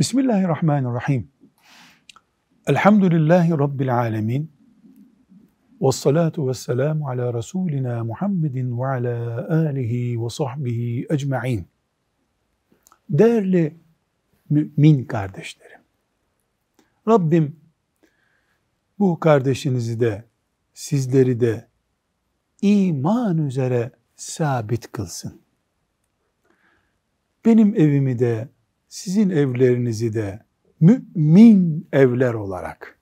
Bismillahirrahmanirrahim. Elhamdülillahi Rabbil alemin. Ve salatu ve selamu ala Resulina Muhammedin ve ala alihi ve sahbihi ecma'in. Değerli mümin kardeşlerim, Rabbim bu kardeşinizi de sizleri de iman üzere sabit kılsın. Benim evimi de sizin evlerinizi de mümin evler olarak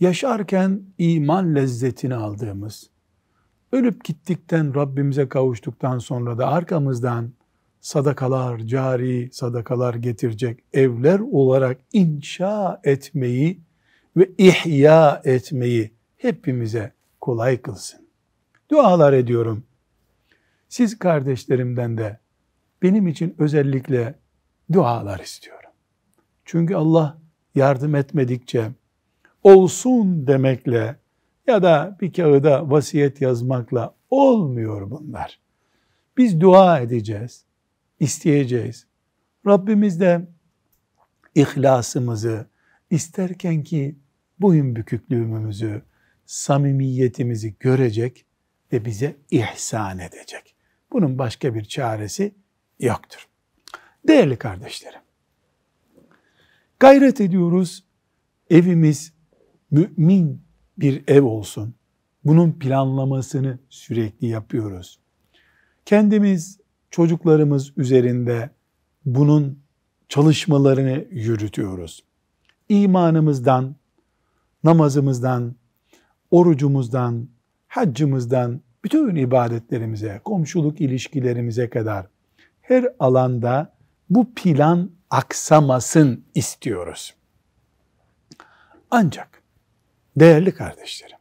yaşarken iman lezzetini aldığımız, ölüp gittikten Rabbimize kavuştuktan sonra da arkamızdan sadakalar, cari sadakalar getirecek evler olarak inşa etmeyi ve ihya etmeyi hepimize kolay kılsın. Dualar ediyorum. Siz kardeşlerimden de benim için özellikle dualar istiyorum. Çünkü Allah yardım etmedikçe olsun demekle ya da bir kağıda vasiyet yazmakla olmuyor bunlar. Biz dua edeceğiz, isteyeceğiz. Rabbimiz de ihlasımızı isterken ki boyun büküklüğümüzü, samimiyetimizi görecek ve bize ihsan edecek. Bunun başka bir çaresi yoktur. Değerli kardeşlerim, gayret ediyoruz, evimiz mümin bir ev olsun. Bunun planlamasını sürekli yapıyoruz. Kendimiz, çocuklarımız üzerinde bunun çalışmalarını yürütüyoruz. İmanımızdan, namazımızdan, orucumuzdan, haccımızdan, bütün ibadetlerimize, komşuluk ilişkilerimize kadar her alanda bu plan aksamasın istiyoruz. Ancak değerli kardeşlerim,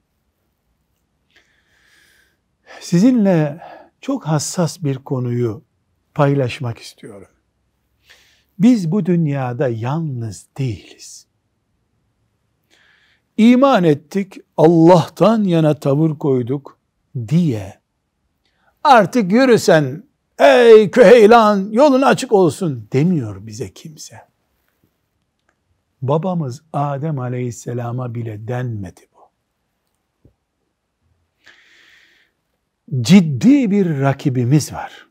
sizinle çok hassas bir konuyu paylaşmak istiyorum. Biz bu dünyada yalnız değiliz. İman ettik, Allah'tan yana tavır koyduk diye artık yürüsen Ey köheylan yolun açık olsun demiyor bize kimse. Babamız Adem aleyhisselama bile denmedi bu. Ciddi bir rakibimiz var.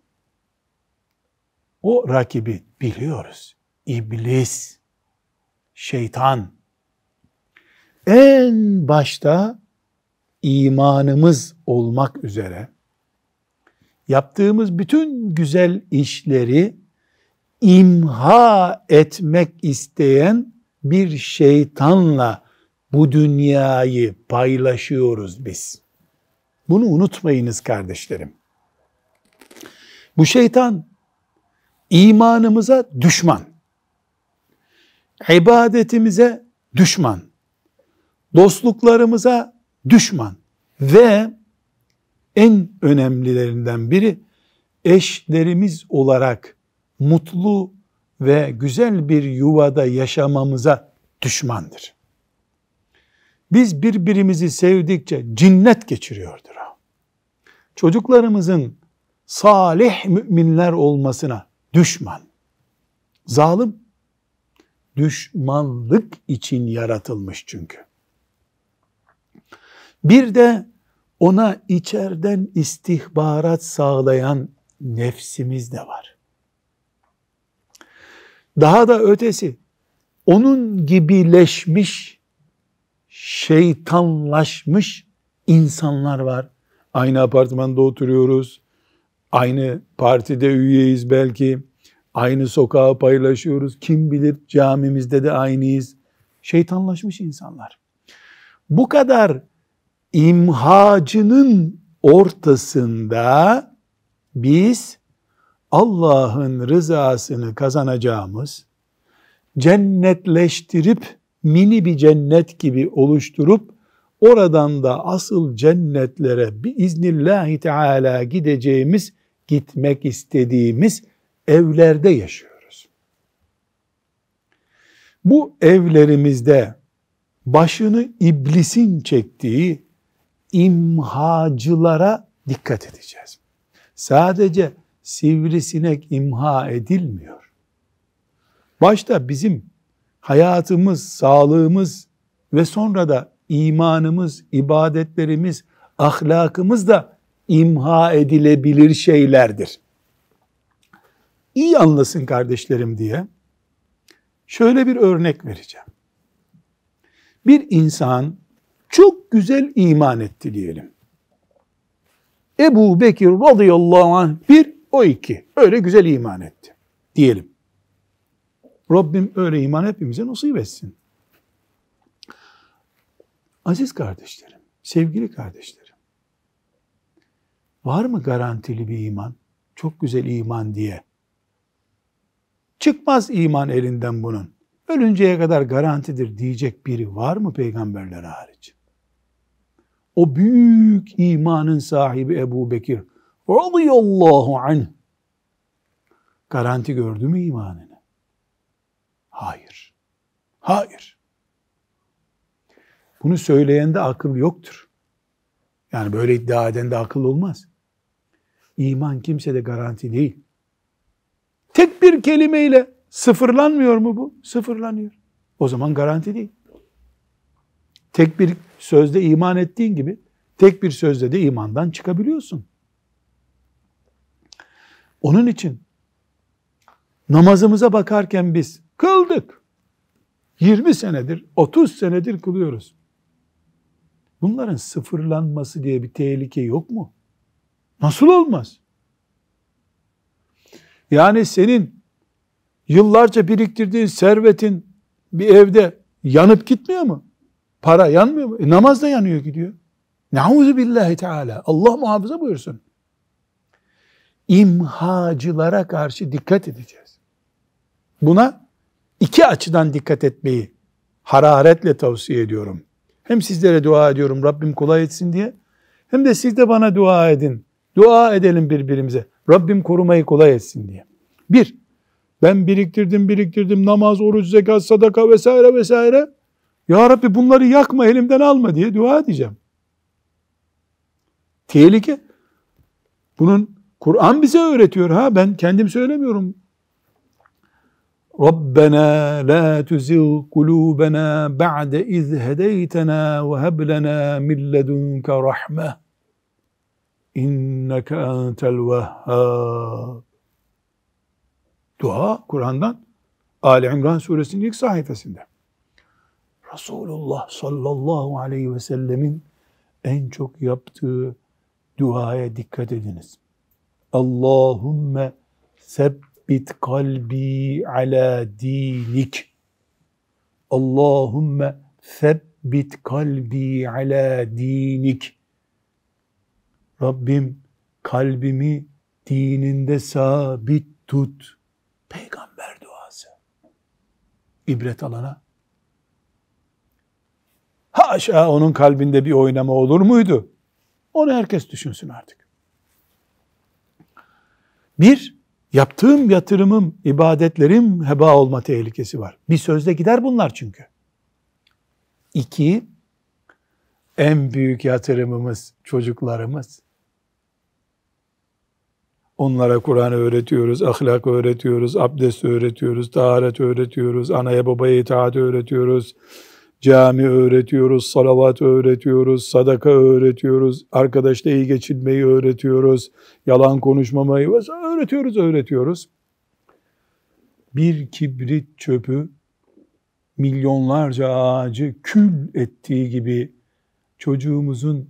O rakibi biliyoruz. İblis, şeytan. En başta imanımız olmak üzere yaptığımız bütün güzel işleri imha etmek isteyen bir şeytanla bu dünyayı paylaşıyoruz biz. Bunu unutmayınız kardeşlerim. Bu şeytan imanımıza düşman, ibadetimize düşman, dostluklarımıza düşman ve en önemlilerinden biri eşlerimiz olarak mutlu ve güzel bir yuvada yaşamamıza düşmandır. Biz birbirimizi sevdikçe cinnet geçiriyordur. Çocuklarımızın salih müminler olmasına düşman, zalim, düşmanlık için yaratılmış çünkü. Bir de ona içerden istihbarat sağlayan nefsimiz de var. Daha da ötesi, onun gibileşmiş, şeytanlaşmış insanlar var. Aynı apartmanda oturuyoruz, aynı partide üyeyiz belki, aynı sokağı paylaşıyoruz, kim bilir camimizde de aynıyız. Şeytanlaşmış insanlar. Bu kadar imhacının ortasında biz Allah'ın rızasını kazanacağımız, cennetleştirip mini bir cennet gibi oluşturup oradan da asıl cennetlere biiznillahü teala gideceğimiz, gitmek istediğimiz evlerde yaşıyoruz. Bu evlerimizde başını iblisin çektiği imhacılara dikkat edeceğiz. Sadece sivrisinek imha edilmiyor. Başta bizim hayatımız, sağlığımız ve sonra da imanımız, ibadetlerimiz, ahlakımız da imha edilebilir şeylerdir. İyi anlasın kardeşlerim diye şöyle bir örnek vereceğim. Bir insan çok güzel iman etti diyelim. Ebu Bekir radıyallahu anh bir, o iki. Öyle güzel iman etti diyelim. Rabbim öyle iman hepimize nasip etsin. Aziz kardeşlerim, sevgili kardeşlerim, var mı garantili bir iman? Çok güzel iman diye. Çıkmaz iman elinden bunun. Ölünceye kadar garantidir diyecek biri var mı peygamberler hariç? o büyük imanın sahibi Ebu Bekir radıyallahu anh garanti gördü mü imanını? Hayır. Hayır. Bunu söyleyen de akıl yoktur. Yani böyle iddia eden de akıl olmaz. İman kimse de garanti değil. Tek bir kelimeyle sıfırlanmıyor mu bu? Sıfırlanıyor. O zaman garanti değil. Tek bir sözde iman ettiğin gibi tek bir sözde de imandan çıkabiliyorsun. Onun için namazımıza bakarken biz kıldık. 20 senedir, 30 senedir kılıyoruz. Bunların sıfırlanması diye bir tehlike yok mu? Nasıl olmaz? Yani senin yıllarca biriktirdiğin servetin bir evde yanıp gitmiyor mu? Para yanmıyor mu? E, namaz da yanıyor gidiyor. Nauzu billahi teala. Allah muhafaza buyursun. İmhacılara karşı dikkat edeceğiz. Buna iki açıdan dikkat etmeyi hararetle tavsiye ediyorum. Hem sizlere dua ediyorum Rabbim kolay etsin diye. Hem de siz de bana dua edin. Dua edelim birbirimize. Rabbim korumayı kolay etsin diye. Bir, ben biriktirdim biriktirdim namaz, oruç, zekat, sadaka vesaire vesaire. Ya Rabbi bunları yakma elimden alma diye dua edeceğim. Tehlike. Bunun Kur'an bize öğretiyor ha ben kendim söylemiyorum. Rabbena la tuzigh kulubana, ba'de iz hedeytena ve heb lena min ledunke rahme. İnneke entel vehhab. Dua Kur'an'dan Ali İmran suresinin ilk sayfasında. Resulullah sallallahu aleyhi ve sellemin en çok yaptığı duaya dikkat ediniz. Allahümme sebbit kalbi ala dinik. Allahümme sebbit kalbi ala dinik. Rabbim kalbimi dininde sabit tut. Peygamber duası. İbret alana Haşa onun kalbinde bir oynama olur muydu? Onu herkes düşünsün artık. Bir, yaptığım yatırımım, ibadetlerim heba olma tehlikesi var. Bir sözle gider bunlar çünkü. İki, en büyük yatırımımız çocuklarımız. Onlara Kur'an öğretiyoruz, ahlak öğretiyoruz, abdest öğretiyoruz, taharet öğretiyoruz, anaya babaya itaat öğretiyoruz Cami öğretiyoruz, salavat öğretiyoruz, sadaka öğretiyoruz, arkadaşla iyi geçinmeyi öğretiyoruz, yalan konuşmamayı öğretiyoruz, öğretiyoruz. Bir kibrit çöpü milyonlarca ağacı kül ettiği gibi çocuğumuzun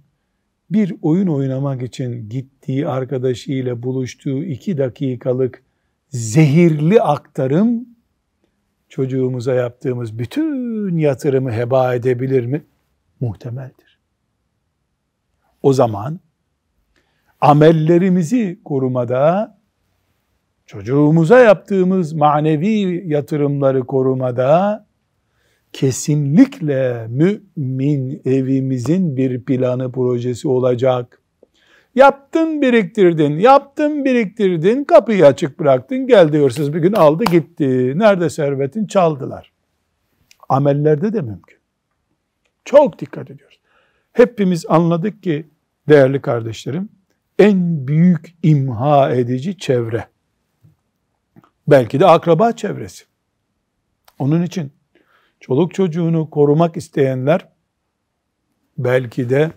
bir oyun oynamak için gittiği arkadaşıyla buluştuğu iki dakikalık zehirli aktarım çocuğumuza yaptığımız bütün yatırımı heba edebilir mi? Muhtemeldir. O zaman amellerimizi korumada, çocuğumuza yaptığımız manevi yatırımları korumada kesinlikle mümin evimizin bir planı projesi olacak. Yaptın biriktirdin, yaptın biriktirdin, kapıyı açık bıraktın, geldi hırsız bir gün aldı gitti. Nerede servetin? Çaldılar. Amellerde de mümkün. Çok dikkat ediyoruz. Hepimiz anladık ki değerli kardeşlerim, en büyük imha edici çevre. Belki de akraba çevresi. Onun için çoluk çocuğunu korumak isteyenler belki de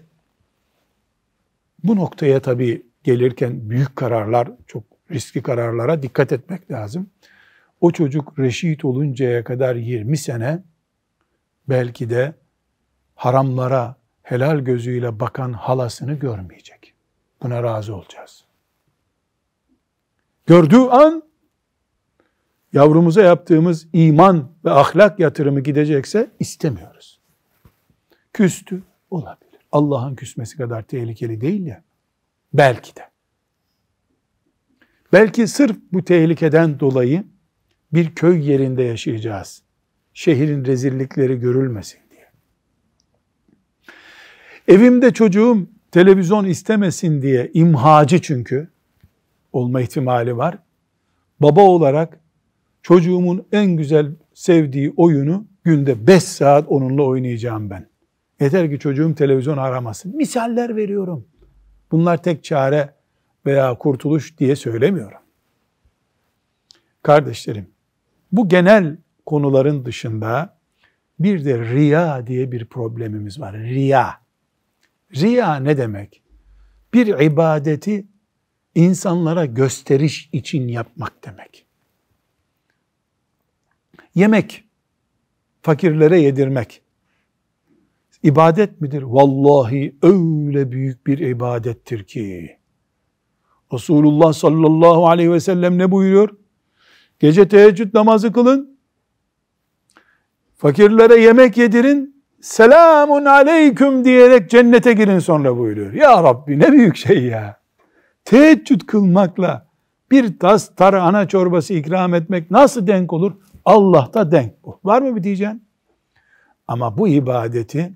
bu noktaya tabii gelirken büyük kararlar, çok riskli kararlara dikkat etmek lazım. O çocuk reşit oluncaya kadar 20 sene belki de haramlara helal gözüyle bakan halasını görmeyecek. Buna razı olacağız. Gördüğü an yavrumuza yaptığımız iman ve ahlak yatırımı gidecekse istemiyoruz. Küstü olabilir. Allah'ın küsmesi kadar tehlikeli değil ya. Belki de. Belki sırf bu tehlikeden dolayı bir köy yerinde yaşayacağız. Şehrin rezillikleri görülmesin diye. Evimde çocuğum televizyon istemesin diye imhacı çünkü olma ihtimali var. Baba olarak çocuğumun en güzel sevdiği oyunu günde 5 saat onunla oynayacağım ben. Yeter ki çocuğum televizyon aramasın. Misaller veriyorum. Bunlar tek çare veya kurtuluş diye söylemiyorum. Kardeşlerim, bu genel konuların dışında bir de riya diye bir problemimiz var. Riya. Riya ne demek? Bir ibadeti insanlara gösteriş için yapmak demek. Yemek, fakirlere yedirmek, İbadet midir? Vallahi öyle büyük bir ibadettir ki. Resulullah sallallahu aleyhi ve sellem ne buyuruyor? Gece teheccüd namazı kılın. Fakirlere yemek yedirin. Selamun aleyküm diyerek cennete girin sonra buyuruyor. Ya Rabbi ne büyük şey ya. Teheccüd kılmakla bir tas tarhana çorbası ikram etmek nasıl denk olur? Allah'ta denk bu. Var mı bir diyeceğin? Ama bu ibadeti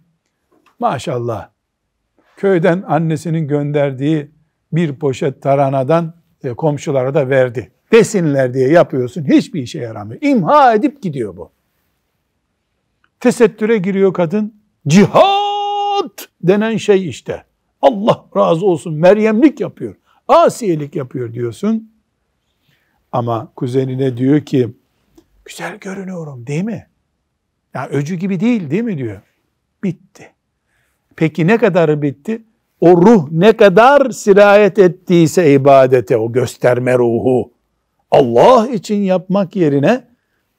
Maşallah. Köyden annesinin gönderdiği bir poşet taranadan e, komşulara da verdi. Desinler diye yapıyorsun. Hiçbir işe yaramıyor. İmha edip gidiyor bu. Tesettüre giriyor kadın. Cihat denen şey işte. Allah razı olsun. Meryemlik yapıyor. Asiyelik yapıyor diyorsun. Ama kuzenine diyor ki güzel görünüyorum değil mi? Ya öcü gibi değil değil mi diyor. Bitti. Peki ne kadar bitti? O ruh ne kadar sirayet ettiyse ibadete, o gösterme ruhu, Allah için yapmak yerine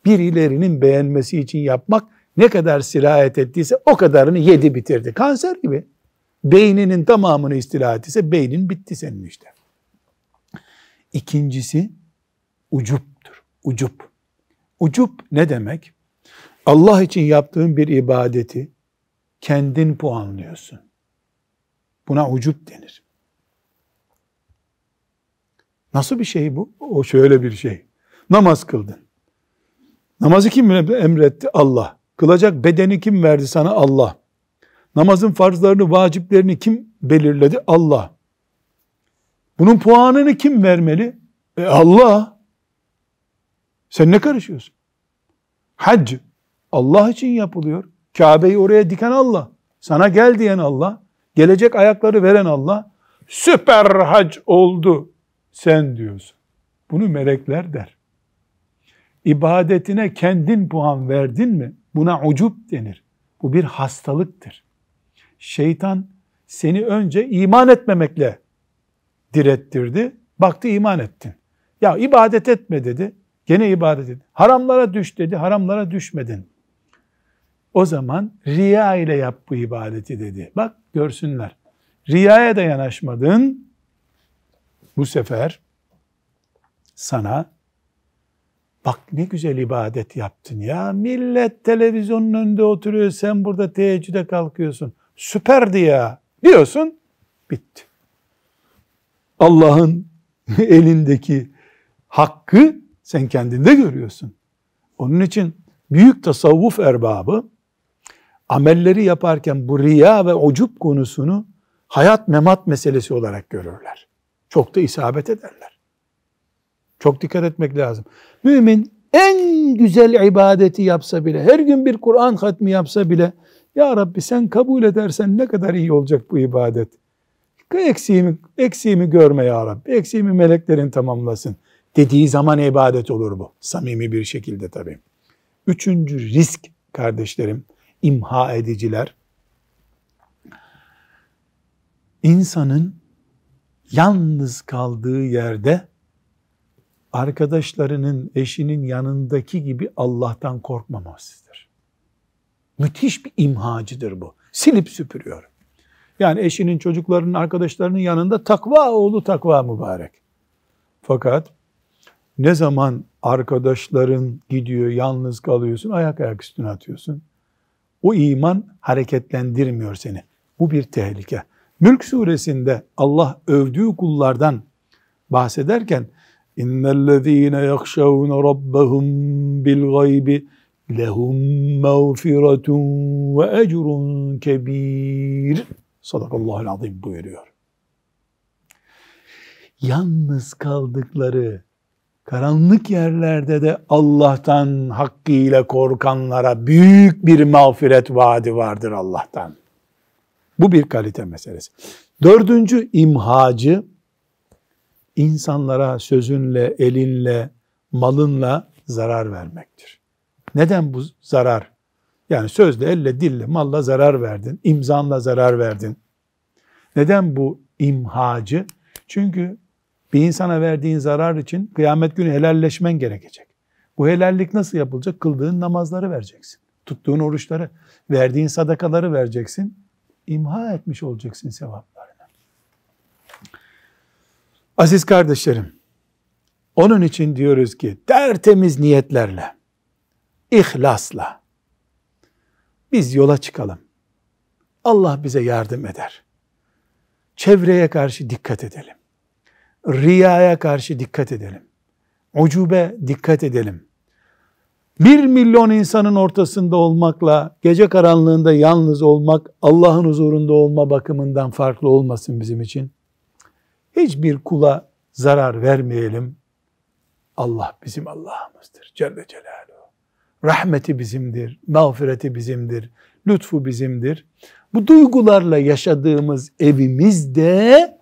birilerinin beğenmesi için yapmak ne kadar sirayet ettiyse o kadarını yedi bitirdi. Kanser gibi. Beyninin tamamını istila ettiyse beynin bitti senin işte. İkincisi ucuptur. Ucup. Ucup ne demek? Allah için yaptığın bir ibadeti kendin puanlıyorsun. Buna ucup denir. Nasıl bir şey bu? O şöyle bir şey. Namaz kıldın. Namazı kim emretti? Allah. Kılacak bedeni kim verdi sana? Allah. Namazın farzlarını, vaciplerini kim belirledi? Allah. Bunun puanını kim vermeli? E Allah. Sen ne karışıyorsun? Hac Allah için yapılıyor. Kabe'yi oraya diken Allah. Sana gel diyen Allah. Gelecek ayakları veren Allah. Süper hac oldu sen diyorsun. Bunu melekler der. İbadetine kendin puan verdin mi? Buna ucup denir. Bu bir hastalıktır. Şeytan seni önce iman etmemekle direttirdi. Baktı iman ettin. Ya ibadet etme dedi. Gene ibadet et. Haramlara düş dedi. Haramlara düşmedin. O zaman riya ile yap bu ibadeti dedi. Bak görsünler. Riyaya da yanaşmadın. Bu sefer sana bak ne güzel ibadet yaptın ya. Millet televizyonun önünde oturuyor. Sen burada teheccüde kalkıyorsun. Süperdi ya diyorsun. Bitti. Allah'ın elindeki hakkı sen kendinde görüyorsun. Onun için büyük tasavvuf erbabı amelleri yaparken bu riya ve ocup konusunu hayat memat meselesi olarak görürler. Çok da isabet ederler. Çok dikkat etmek lazım. Mümin en güzel ibadeti yapsa bile, her gün bir Kur'an hatmi yapsa bile, Ya Rabbi sen kabul edersen ne kadar iyi olacak bu ibadet. Eksiğimi, eksiğimi görme Ya Rabbi, eksiğimi meleklerin tamamlasın dediği zaman ibadet olur bu. Samimi bir şekilde tabii. Üçüncü risk kardeşlerim, imha ediciler. İnsanın yalnız kaldığı yerde arkadaşlarının, eşinin yanındaki gibi Allah'tan korkmamasıdır. Müthiş bir imhacıdır bu. Silip süpürüyor. Yani eşinin, çocuklarının, arkadaşlarının yanında takva oğlu takva mübarek. Fakat ne zaman arkadaşların gidiyor, yalnız kalıyorsun, ayak ayak üstüne atıyorsun. O iman hareketlendirmiyor seni. Bu bir tehlike. Mülk suresinde Allah övdüğü kullardan bahsederken اِنَّ الَّذ۪ينَ يَخْشَوْنَ رَبَّهُمْ بِالْغَيْبِ لَهُمْ مَغْفِرَةٌ وَاَجْرٌ كَب۪يرٌ Sadakallahu'l-Azim buyuruyor. Yalnız kaldıkları karanlık yerlerde de Allah'tan hakkıyla korkanlara büyük bir mağfiret vaadi vardır Allah'tan. Bu bir kalite meselesi. Dördüncü imhacı, insanlara sözünle, elinle, malınla zarar vermektir. Neden bu zarar? Yani sözle, elle, dille, malla zarar verdin, imzanla zarar verdin. Neden bu imhacı? Çünkü bir insana verdiğin zarar için kıyamet günü helalleşmen gerekecek. Bu helallik nasıl yapılacak? Kıldığın namazları vereceksin. Tuttuğun oruçları, verdiğin sadakaları vereceksin. İmha etmiş olacaksın sevaplarını. Aziz kardeşlerim, onun için diyoruz ki tertemiz niyetlerle, ihlasla biz yola çıkalım. Allah bize yardım eder. Çevreye karşı dikkat edelim riyaya karşı dikkat edelim. Ucube dikkat edelim. Bir milyon insanın ortasında olmakla gece karanlığında yalnız olmak Allah'ın huzurunda olma bakımından farklı olmasın bizim için. Hiçbir kula zarar vermeyelim. Allah bizim Allah'ımızdır. Celle Celaluhu. Rahmeti bizimdir. Mağfireti bizimdir. Lütfu bizimdir. Bu duygularla yaşadığımız evimizde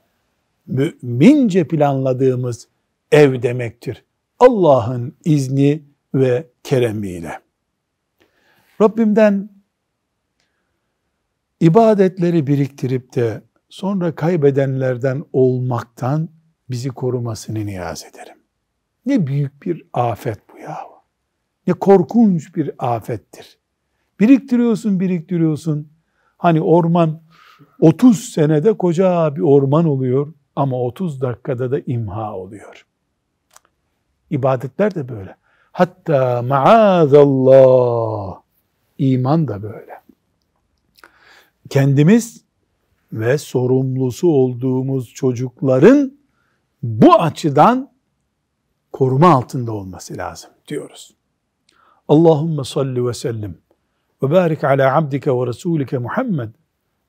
mümince planladığımız ev demektir. Allah'ın izni ve keremiyle. Rabbimden ibadetleri biriktirip de sonra kaybedenlerden olmaktan bizi korumasını niyaz ederim. Ne büyük bir afet bu yahu. Ne korkunç bir afettir. Biriktiriyorsun, biriktiriyorsun. Hani orman 30 senede koca bir orman oluyor. Ama 30 dakikada da imha oluyor. İbadetler de böyle. Hatta maazallah iman da böyle. Kendimiz ve sorumlusu olduğumuz çocukların bu açıdan koruma altında olması lazım diyoruz. Allahumme salli ve sellim ve barik ala abdike ve resulike Muhammed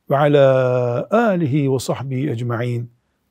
ve ala alihi ve sahbihi ecma'in